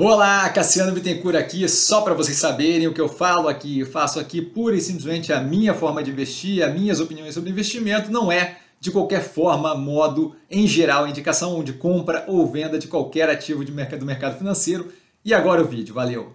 Olá, Cassiano Bittencourt aqui, só para vocês saberem o que eu falo aqui, eu faço aqui pura e simplesmente a minha forma de investir, as minhas opiniões sobre investimento, não é de qualquer forma, modo, em geral, indicação de compra ou venda de qualquer ativo de mercado, do mercado financeiro. E agora o vídeo, valeu!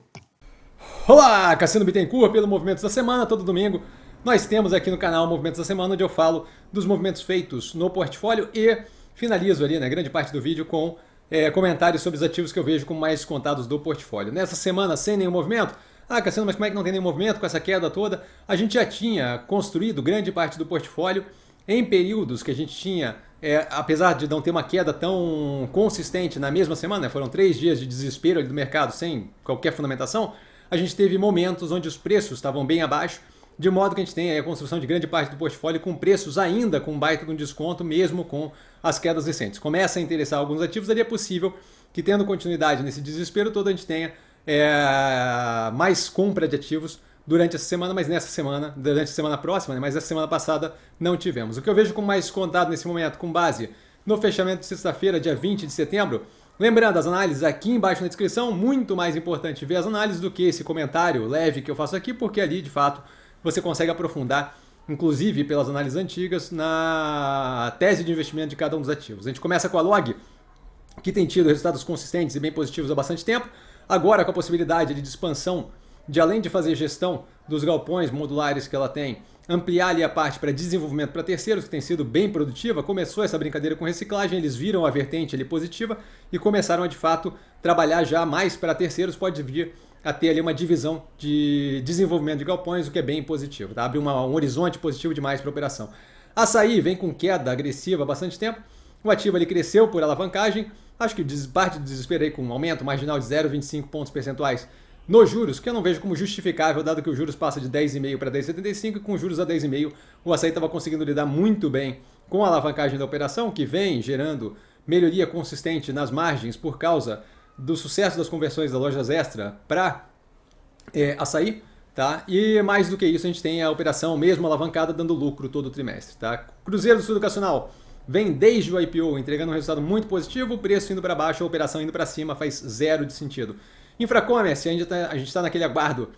Olá, Cassiano Bittencourt pelo Movimentos da Semana, todo domingo nós temos aqui no canal Movimentos da Semana, onde eu falo dos movimentos feitos no portfólio e finalizo ali, na né, grande parte do vídeo, com é, comentários sobre os ativos que eu vejo como mais descontados do portfólio. Nessa semana, sem nenhum movimento, ah, Cassiano, mas como é que não tem nenhum movimento com essa queda toda? A gente já tinha construído grande parte do portfólio em períodos que a gente tinha, é, apesar de não ter uma queda tão consistente na mesma semana, né, foram três dias de desespero do mercado sem qualquer fundamentação, a gente teve momentos onde os preços estavam bem abaixo de modo que a gente tem a construção de grande parte do portfólio com preços ainda com baita com desconto, mesmo com as quedas recentes. Começa a interessar alguns ativos, ali é possível que, tendo continuidade nesse desespero todo, a gente tenha é, mais compra de ativos durante essa semana, mas nessa semana, durante a semana próxima, né? mas essa semana passada não tivemos. O que eu vejo com mais contado nesse momento, com base no fechamento de sexta-feira, dia 20 de setembro, Lembrando, as análises aqui embaixo na descrição, muito mais importante ver as análises do que esse comentário leve que eu faço aqui, porque ali de fato você consegue aprofundar, inclusive pelas análises antigas, na tese de investimento de cada um dos ativos. A gente começa com a Log, que tem tido resultados consistentes e bem positivos há bastante tempo, agora com a possibilidade de expansão, de além de fazer gestão dos galpões modulares que ela tem, ampliar ali a parte para desenvolvimento para terceiros, que tem sido bem produtiva, começou essa brincadeira com reciclagem, eles viram a vertente ali positiva e começaram a de fato trabalhar já mais para terceiros, pode vir a ter ali uma divisão de desenvolvimento de galpões, o que é bem positivo. Tá? Abre uma, um horizonte positivo demais para a operação. Açaí vem com queda agressiva há bastante tempo. O ativo ali cresceu por alavancagem. Acho que parte do desespero aí com um aumento marginal de 0,25 pontos percentuais nos juros, que eu não vejo como justificável, dado que os juros passa de 10,5 para 10,75 e com juros a 10,5 o açaí estava conseguindo lidar muito bem com a alavancagem da operação, que vem gerando melhoria consistente nas margens por causa do sucesso das conversões das lojas extra para é, açaí. Tá? E mais do que isso, a gente tem a operação mesmo alavancada dando lucro todo trimestre. Tá? Cruzeiro do Sul Educacional vem desde o IPO entregando um resultado muito positivo, o preço indo para baixo, a operação indo para cima, faz zero de sentido. Infracommerce, ainda tá, a gente está naquele aguardo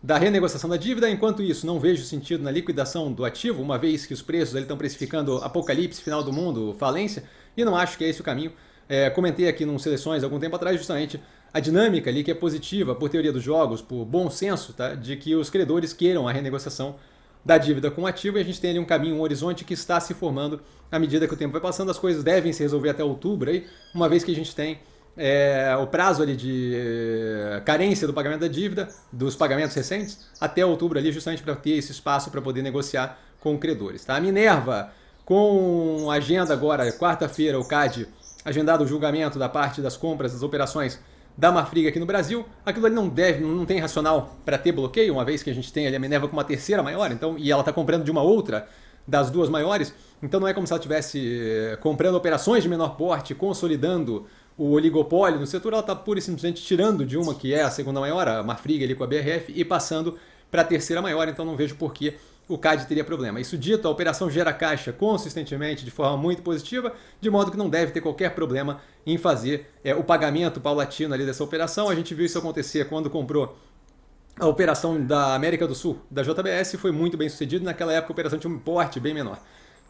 da renegociação da dívida, enquanto isso não vejo sentido na liquidação do ativo, uma vez que os preços estão precificando apocalipse, final do mundo, falência, e não acho que é esse o caminho. É, comentei aqui num Seleções algum tempo atrás justamente a dinâmica ali que é positiva por teoria dos jogos, por bom senso, tá? de que os credores queiram a renegociação da dívida com o ativo e a gente tem ali um caminho, um horizonte que está se formando à medida que o tempo vai passando. As coisas devem se resolver até outubro, aí, uma vez que a gente tem é, o prazo ali de é, carência do pagamento da dívida, dos pagamentos recentes, até outubro ali, justamente para ter esse espaço para poder negociar com credores. Tá? A Minerva, com agenda agora, quarta-feira, o CAD agendado o julgamento da parte das compras, das operações da Marfrig aqui no Brasil, aquilo ali não deve, não tem racional para ter bloqueio, uma vez que a gente tem ali a Minerva com uma terceira maior, então, e ela está comprando de uma outra das duas maiores, então não é como se ela estivesse eh, comprando operações de menor porte, consolidando o oligopólio no setor, ela está pura e simplesmente tirando de uma que é a segunda maior, a Marfrig ali com a BRF, e passando para a terceira maior, então não vejo por que o CAD teria problema. Isso dito, a operação gera caixa consistentemente de forma muito positiva, de modo que não deve ter qualquer problema em fazer é, o pagamento paulatino ali dessa operação. A gente viu isso acontecer quando comprou a operação da América do Sul, da JBS, foi muito bem sucedido Naquela época a operação tinha um porte bem menor.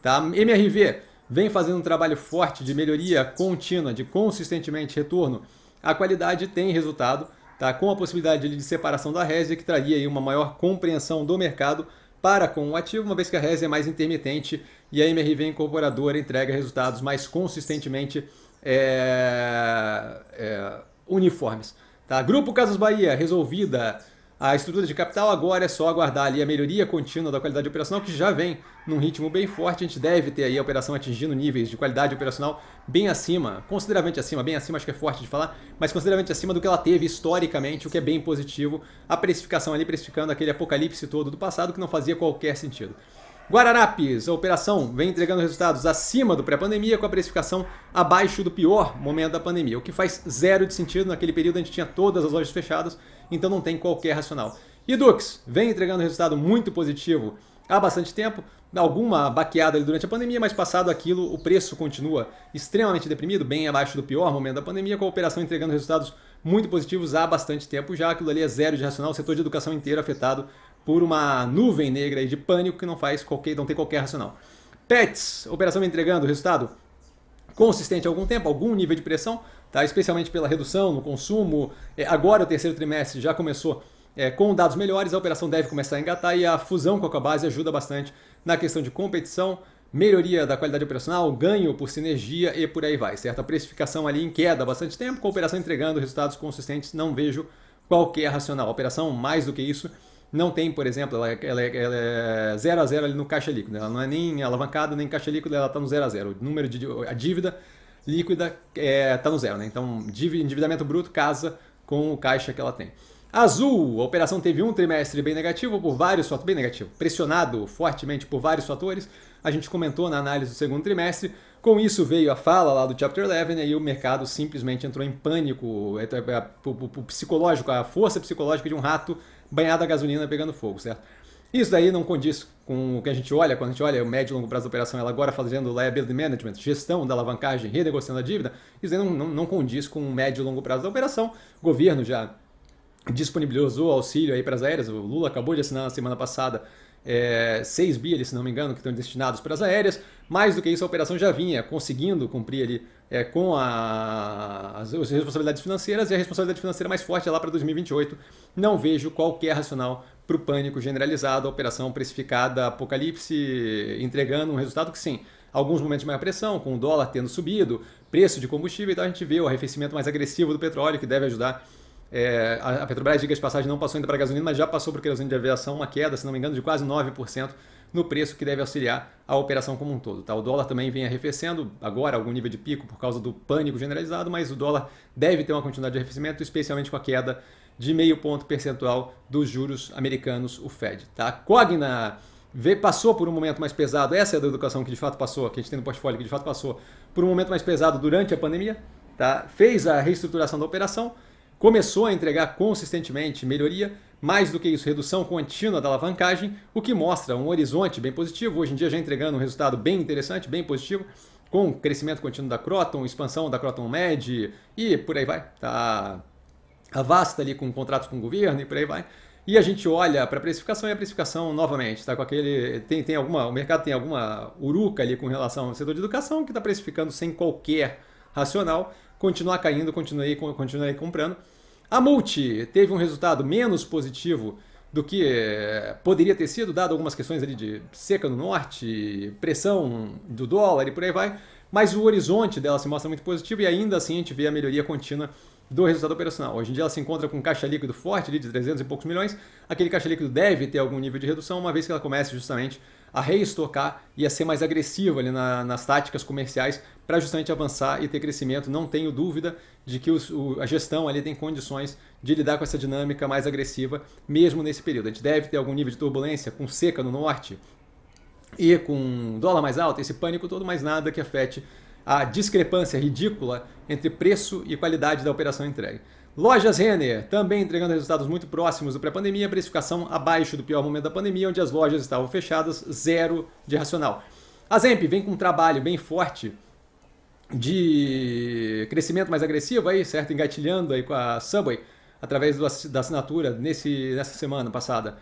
Tá? MRV vem fazendo um trabalho forte de melhoria contínua, de consistentemente retorno. A qualidade tem resultado, tá? com a possibilidade de separação da Resia, que traria aí uma maior compreensão do mercado para com o ativo, uma vez que a rese é mais intermitente e a MRV incorporadora entrega resultados mais consistentemente é, é, uniformes. Tá? Grupo Casas Bahia, resolvida a estrutura de capital agora é só aguardar ali a melhoria contínua da qualidade operacional, que já vem num ritmo bem forte. A gente deve ter aí a operação atingindo níveis de qualidade operacional bem acima, consideravelmente acima, bem acima, acho que é forte de falar, mas consideravelmente acima do que ela teve historicamente, o que é bem positivo. A precificação ali precificando aquele apocalipse todo do passado que não fazia qualquer sentido. Guararapes, a operação vem entregando resultados acima do pré-pandemia, com a precificação abaixo do pior momento da pandemia, o que faz zero de sentido. Naquele período a gente tinha todas as lojas fechadas, então não tem qualquer racional. E Dux vem entregando resultado muito positivo há bastante tempo, alguma baqueada ali durante a pandemia, mas passado aquilo, o preço continua extremamente deprimido, bem abaixo do pior momento da pandemia, com a operação entregando resultados muito positivos há bastante tempo já. Aquilo ali é zero de racional, o setor de educação inteiro afetado por uma nuvem negra de pânico que não faz qualquer, não tem qualquer racional. Pets, operação entregando resultado consistente há algum tempo, algum nível de pressão, tá? especialmente pela redução no consumo. É, agora o terceiro trimestre já começou é, com dados melhores, a operação deve começar a engatar e a fusão com a Cobase ajuda bastante na questão de competição, melhoria da qualidade operacional, ganho por sinergia e por aí vai, certo? A precificação ali em queda há bastante tempo, com a operação entregando resultados consistentes, não vejo qualquer racional. A operação, mais do que isso, não tem, por exemplo, ela, ela, é, ela é 0 é a 0 ali no caixa líquido, ela não é nem alavancada, nem caixa líquido, ela está no 0 a 0. O número de a dívida líquida está é, tá no zero, né? Então, endividamento bruto casa com o caixa que ela tem. Azul, a operação teve um trimestre bem negativo por vários fatores, bem negativo, pressionado fortemente por vários fatores. A gente comentou na análise do segundo trimestre. Com isso veio a fala lá do Chapter 11 e e o mercado simplesmente entrou em pânico, é, é, é, o psicológico, a força psicológica de um rato banhado a gasolina pegando fogo, certo? Isso daí não condiz com o que a gente olha, quando a gente olha o médio e longo prazo da operação, ela agora fazendo liability management, gestão da alavancagem, renegociando a dívida, isso aí não, não, não condiz com o médio e longo prazo da operação. O governo já disponibilizou auxílio aí para as aéreas, o Lula acabou de assinar na semana passada é, bi, bilhões, se não me engano, que estão destinados para as aéreas. Mais do que isso, a operação já vinha conseguindo cumprir ali é, com a, as, as, responsabilidades financeiras e a responsabilidade financeira mais forte é lá para 2028. Não vejo qualquer racional para o pânico generalizado, a operação precificada apocalipse, entregando um resultado que sim, alguns momentos de maior pressão, com o dólar tendo subido, preço de combustível então a gente vê o arrefecimento mais agressivo do petróleo, que deve ajudar. É, a Petrobras, diga de passagem, não passou ainda para a gasolina, mas já passou para o querosene de aviação, uma queda, se não me engano, de quase 9% no preço que deve auxiliar a operação como um todo. Tá? O dólar também vem arrefecendo, agora algum nível de pico por causa do pânico generalizado, mas o dólar deve ter uma continuidade de arrefecimento, especialmente com a queda de meio ponto percentual dos juros americanos, o Fed. Tá? Cogna vê, passou por um momento mais pesado, essa é da educação que de fato passou, que a gente tem no portfólio, que de fato passou por um momento mais pesado durante a pandemia, tá? fez a reestruturação da operação, começou a entregar consistentemente melhoria, mais do que isso, redução contínua da alavancagem, o que mostra um horizonte bem positivo, hoje em dia já entregando um resultado bem interessante, bem positivo, com crescimento contínuo da Croton, expansão da Croton Med e por aí vai. Tá a Vasta ali com contratos com o governo e por aí vai. E a gente olha para a precificação e a precificação novamente está com aquele tem, tem alguma o mercado tem alguma uruca ali com relação ao setor de educação que está precificando sem qualquer racional, continuar caindo, continuei continuei comprando. A Multi teve um resultado menos positivo do que eh, poderia ter sido, dado algumas questões ali de seca no norte, pressão do dólar e por aí vai, mas o horizonte dela se mostra muito positivo e ainda assim a gente vê a melhoria contínua do resultado operacional. Hoje em dia ela se encontra com um caixa líquido forte de 300 e poucos milhões, aquele caixa líquido deve ter algum nível de redução, uma vez que ela comece justamente a reestocar e a ser mais agressiva ali na, nas táticas comerciais para justamente avançar e ter crescimento. Não tenho dúvida de que os, o, a gestão ali tem condições de lidar com essa dinâmica mais agressiva, mesmo nesse período. A gente deve ter algum nível de turbulência com seca no norte e com dólar mais alto, esse pânico todo, mais nada que afete a discrepância ridícula entre preço e qualidade da operação entregue. Lojas Renner, também entregando resultados muito próximos do pré-pandemia, precificação abaixo do pior momento da pandemia, onde as lojas estavam fechadas, zero de racional. A Zemp vem com um trabalho bem forte de crescimento mais agressivo aí, certo? Engatilhando aí com a Subway, através da assinatura nesse, nessa semana passada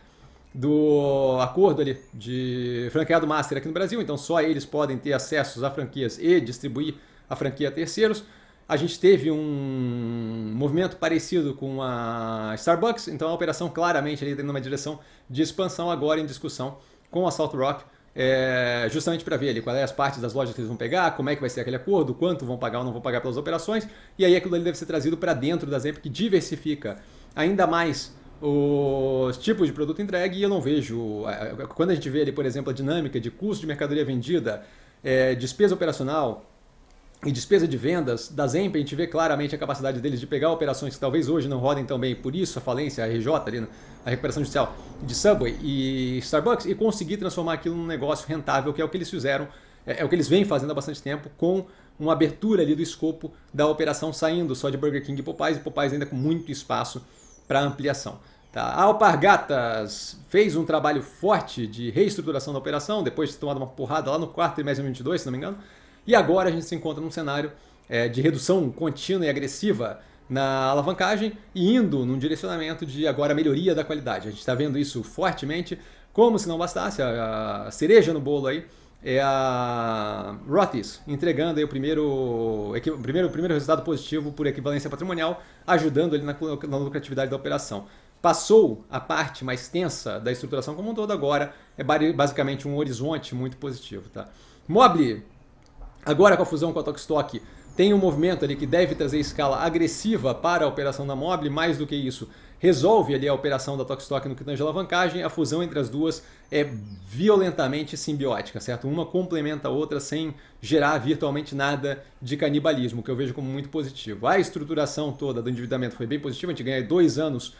do acordo ali de franqueado master aqui no Brasil, então só eles podem ter acessos a franquias e distribuir a franquia a terceiros. A gente teve um movimento parecido com a Starbucks, então a operação claramente ali tá numa direção de expansão agora em discussão com a Salt Rock, é, justamente para ver ali qual é as partes das lojas que eles vão pegar, como é que vai ser aquele acordo, quanto vão pagar ou não vão pagar pelas operações, e aí aquilo ali deve ser trazido para dentro da Zemp que diversifica ainda mais os tipos de produto entregue e eu não vejo. Quando a gente vê ali, por exemplo, a dinâmica de custo de mercadoria vendida, é, despesa operacional e despesa de vendas da Zemp, a gente vê claramente a capacidade deles de pegar operações que talvez hoje não rodem tão bem, por isso a falência, a RJ, ali, né, a recuperação judicial de Subway e Starbucks, e conseguir transformar aquilo num negócio rentável, que é o que eles fizeram, é, é o que eles vêm fazendo há bastante tempo, com uma abertura ali do escopo da operação, saindo só de Burger King e Popeyes, e Popeyes ainda com muito espaço para ampliação. Tá. A Alpargatas fez um trabalho forte de reestruturação da operação, depois de tomar uma porrada lá no quarto trimestre de 2022, se não me engano. E agora a gente se encontra num cenário é, de redução contínua e agressiva na alavancagem e indo num direcionamento de agora melhoria da qualidade. A gente está vendo isso fortemente, como se não bastasse, a, a cereja no bolo aí é a Rothis entregando aí o primeiro, primeiro, primeiro resultado positivo por equivalência patrimonial, ajudando ele na, na lucratividade da operação. Passou a parte mais tensa da estruturação como um todo agora, é basicamente um horizonte muito positivo. Tá? Mobile, agora com a fusão com a Tokstok, tem um movimento ali que deve trazer escala agressiva para a operação da Mobile, mais do que isso, resolve ali a operação da Tokstok no que tange alavancagem, a fusão entre as duas é violentamente simbiótica, certo? Uma complementa a outra sem gerar virtualmente nada de canibalismo, que eu vejo como muito positivo. A estruturação toda do endividamento foi bem positiva, a gente ganhou dois anos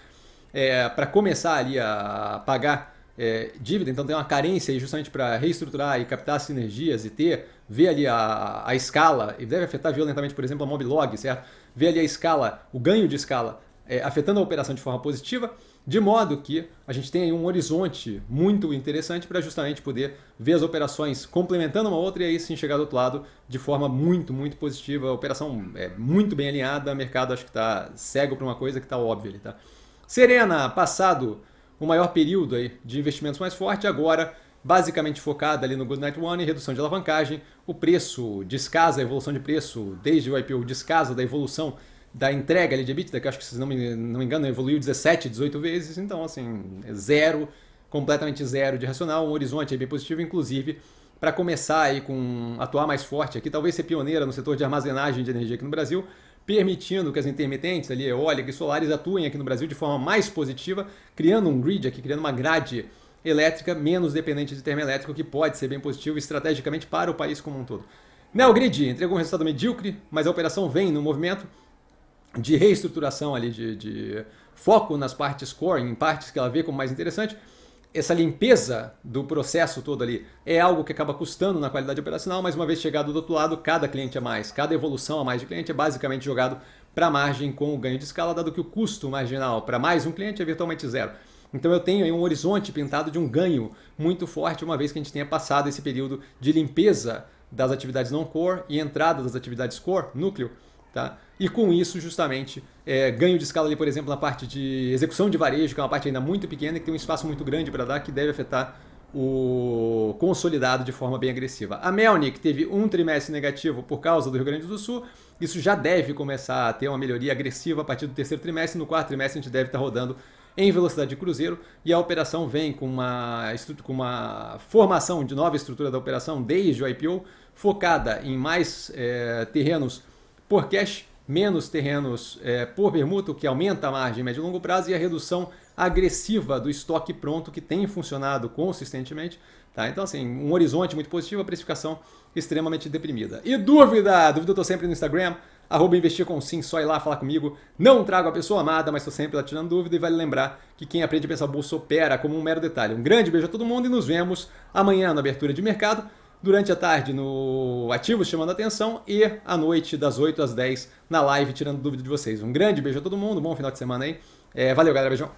é, para começar ali a pagar é, dívida, então tem uma carência aí justamente para reestruturar e captar sinergias e ter, ver ali a, a escala, e deve afetar violentamente, por exemplo, a Moblog, certo? Ver ali a escala, o ganho de escala é, afetando a operação de forma positiva, de modo que a gente tem aí um horizonte muito interessante para justamente poder ver as operações complementando uma outra e aí sim chegar do outro lado de forma muito, muito positiva. A operação é muito bem alinhada, o mercado acho que está cego para uma coisa que está óbvia ali, tá? Serena, passado o maior período aí de investimentos mais forte, agora basicamente focada ali no Good Night One, redução de alavancagem, o preço descasa, a evolução de preço desde o IPO descasa da evolução da entrega ali de EBITDA, que acho que se não me, não me engano evoluiu 17, 18 vezes, então assim, é zero, completamente zero de racional, um horizonte bem positivo, inclusive para começar aí com atuar mais forte aqui, talvez ser pioneira no setor de armazenagem de energia aqui no Brasil, permitindo que as intermitentes ali, eólicas e solares atuem aqui no Brasil de forma mais positiva, criando um grid aqui, criando uma grade elétrica menos dependente de termoelétrico, que pode ser bem positivo estrategicamente para o país como um todo. Neogrid né, entregou um resultado medíocre, mas a operação vem no movimento, de reestruturação ali, de, de foco nas partes core, em partes que ela vê como mais interessante, essa limpeza do processo todo ali é algo que acaba custando na qualidade operacional, mas uma vez chegado do outro lado, cada cliente a é mais, cada evolução a mais de cliente é basicamente jogado para a margem com o ganho de escala, dado que o custo marginal para mais um cliente é virtualmente zero. Então eu tenho aí um horizonte pintado de um ganho muito forte, uma vez que a gente tenha passado esse período de limpeza das atividades não core e entrada das atividades core, núcleo, Tá? E com isso, justamente, é, ganho de escala ali, por exemplo, na parte de execução de varejo, que é uma parte ainda muito pequena, que tem um espaço muito grande para dar, que deve afetar o consolidado de forma bem agressiva. A Melnik teve um trimestre negativo por causa do Rio Grande do Sul. Isso já deve começar a ter uma melhoria agressiva a partir do terceiro trimestre. No quarto trimestre, a gente deve estar rodando em velocidade de cruzeiro e a operação vem com uma, com uma formação de nova estrutura da operação desde o IPO, focada em mais é, terrenos por cash, menos terrenos é, por permuta, o que aumenta a margem médio e longo prazo, e a redução agressiva do estoque pronto, que tem funcionado consistentemente. Tá? Então, assim, um horizonte muito positivo, a precificação extremamente deprimida. E dúvida? Dúvida eu estou sempre no Instagram, arroba investir com sim, só ir lá falar comigo. Não trago a pessoa amada, mas estou sempre lá tirando dúvida e vale lembrar que quem aprende a pensar bolsa opera como um mero detalhe. Um grande beijo a todo mundo e nos vemos amanhã na abertura de mercado durante a tarde no Ativos chamando a atenção e à noite das 8 às 10 na live tirando dúvida de vocês. Um grande beijo a todo mundo, bom final de semana aí. É, valeu, galera, beijão.